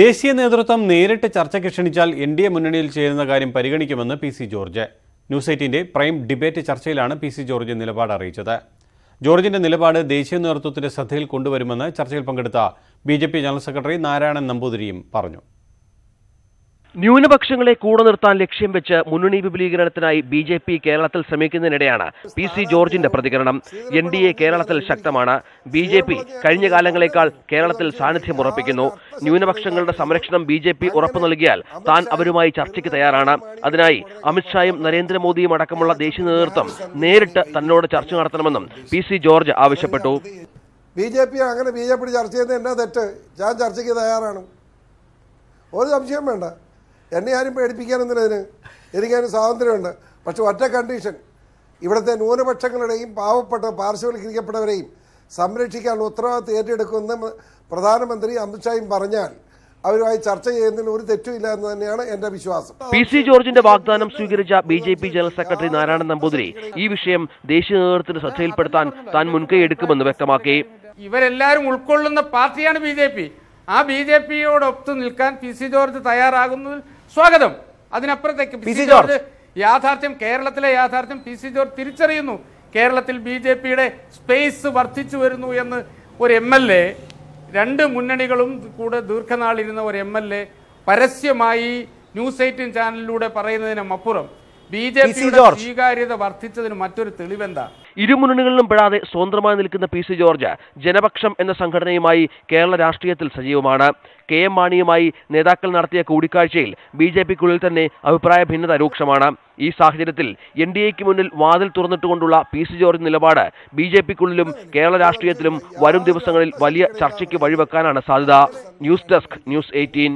ദേശീയ നേതൃത്വം നേരിട്ട് ചർച്ചയ്ക്ക് ക്ഷണിച്ചാൽ എൻ ഡി എ മുന്നണിയിൽ ചേരുന്ന കാര്യം പരിഗണിക്കുമെന്ന് പി സി ജോർജ് ന്യൂസ് എയ്റ്റിന്റെ പ്രൈം ഡിബേറ്റ് ചർച്ചയിലാണ് പി സി ജോർജ് നിലപാട് അറിയിച്ചത് ജോർജിന്റെ നിലപാട് ദേശീയ നേതൃത്വത്തിന്റെ ശ്രദ്ധയിൽ കൊണ്ടുവരുമെന്ന് ചർച്ചയിൽ പങ്കെടുത്ത ബി ജനറൽ സെക്രട്ടറി നാരായണൻ നമ്പൂതിരിയും പറഞ്ഞു ന്യൂനപക്ഷങ്ങളെ കൂടെ നിർത്താൻ ലക്ഷ്യം വെച്ച് മുന്നണി വിപുലീകരണത്തിനായി ബി ജെ പി കേരളത്തിൽ ശ്രമിക്കുന്നതിനിടെയാണ് പി സി ജോർജിന്റെ പ്രതികരണം എൻ ഡി എ കേരളത്തിൽ ശക്തമാണ് ബി ജെ പി കഴിഞ്ഞ കാലങ്ങളേക്കാൾ കേരളത്തിൽ സാന്നിധ്യം ഉറപ്പിക്കുന്നു ന്യൂനപക്ഷങ്ങളുടെ സംരക്ഷണം ബി ജെ പി ഉറപ്പു നൽകിയാൽ താൻ അവരുമായി ചർച്ചയ്ക്ക് തയ്യാറാണ് അതിനായി അമിത്ഷായും നരേന്ദ്രമോദിയും അടക്കമുള്ള ദേശീയ നേതൃത്വം നേരിട്ട് തന്നോട് ചർച്ച നടത്തണമെന്നും പി സി ജോർജ് ആവശ്യപ്പെട്ടു ബി ജെ പി അങ്ങനെ ബി ജെ പി ചർച്ച ചെയ്യുന്നത് എന്നാ തെറ്റ് ഞാൻ ചർച്ചയ്ക്ക് തയ്യാറാണ് ഒരു സംശയം വേണ്ട എന്നെ ആരും പേടിപ്പിക്കാനൊന്നും അതിന് എനിക്കതിന് സ്വാതന്ത്ര്യമുണ്ട് പക്ഷെ ഒറ്റ കണ്ടീഷൻ ഇവിടുത്തെ ന്യൂനപക്ഷങ്ങളുടെയും പാവപ്പെട്ട പാർശ്വവൽക്കരിക്കപ്പെട്ടവരെയും സംരക്ഷിക്കാനുള്ള ഉത്തരവാദിത്വം ഏറ്റെടുക്കുമെന്ന് പ്രധാനമന്ത്രി അമിത്ഷായും പറഞ്ഞാൽ അവരുമായി ചർച്ച ചെയ്യുന്നതിൽ ഒരു തെറ്റുമില്ല എന്ന് തന്നെയാണ് എന്റെ വിശ്വാസം പി സി ജോർജിന്റെ വാഗ്ദാനം സ്വീകരിച്ച B J P general secretary Narayanan Namboothiri ഈ വിഷയം ദേശീയ നേതൃത്വത്തിന് ശ്രദ്ധയിൽപ്പെടുത്താൻ താൻ മുൻകൈ എടുക്കുമെന്ന് വ്യക്തമാക്കി ഇവരെല്ലാവരും ഉൾക്കൊള്ളുന്ന പാർട്ടിയാണ് ബി ജെ പി ആ ബി ജെ പിയോടൊപ്പം നിൽക്കാൻ പി സി ജോർജ് തയ്യാറാകുന്നതിൽ സ്വാഗതം അതിനപ്പുറത്തേക്ക് പി സി ജോർജ് യാഥാർത്ഥ്യം കേരളത്തിലെ യാഥാർത്ഥ്യം പി സി ജോർജ് തിരിച്ചറിയുന്നു കേരളത്തിൽ ബി ജെ പിയുടെ സ്പേസ് വർദ്ധിച്ചു വരുന്നു എന്ന് ഒരു എം എൽ എ രണ്ട് മുന്നണികളും കൂടെ ദീർഘനാളിരുന്ന ഒരു എം എൽ എ പരസ്യമായി ന്യൂസ് എയ്റ്റീൻ ചാനലിലൂടെ പറയുന്നതിനും അപ്പുറം ബി ജെ പിയുടെ സ്വീകാര്യത വർദ്ധിച്ചതിന് മറ്റൊരു തെളിവെന്താ ഇരുമുന്നണികളിലും പെടാതെ സ്വതന്ത്രമായി നിൽക്കുന്ന പി സി ജോർജ് ജനപക്ഷം എന്ന സംഘടനയുമായി കേരള രാഷ്ട്രീയത്തിൽ സജീവമാണ് കെ എം മാണിയുമായി നേതാക്കൾ നടത്തിയ കൂടിക്കാഴ്ചയിൽ ബി ജെ പിക്കുള്ളിൽ തന്നെ അഭിപ്രായ ഭിന്നത രൂക്ഷമാണ് ഈ സാഹചര്യത്തിൽ എൻ ഡി എക്ക് മുന്നിൽ വാതിൽ തുറന്നിട്ടുകൊണ്ടുള്ള പി സി ജോർജ് നിലപാട് ബി ജെ പിക്കുള്ളിലും കേരള രാഷ്ട്രീയത്തിലും വരും ദിവസങ്ങളിൽ വലിയ ചർച്ചയ്ക്ക് വഴിവെക്കാനാണ് സാധ്യത ന്യൂസ് ഡെസ്ക് ന്യൂസ് എയ്റ്റീൻ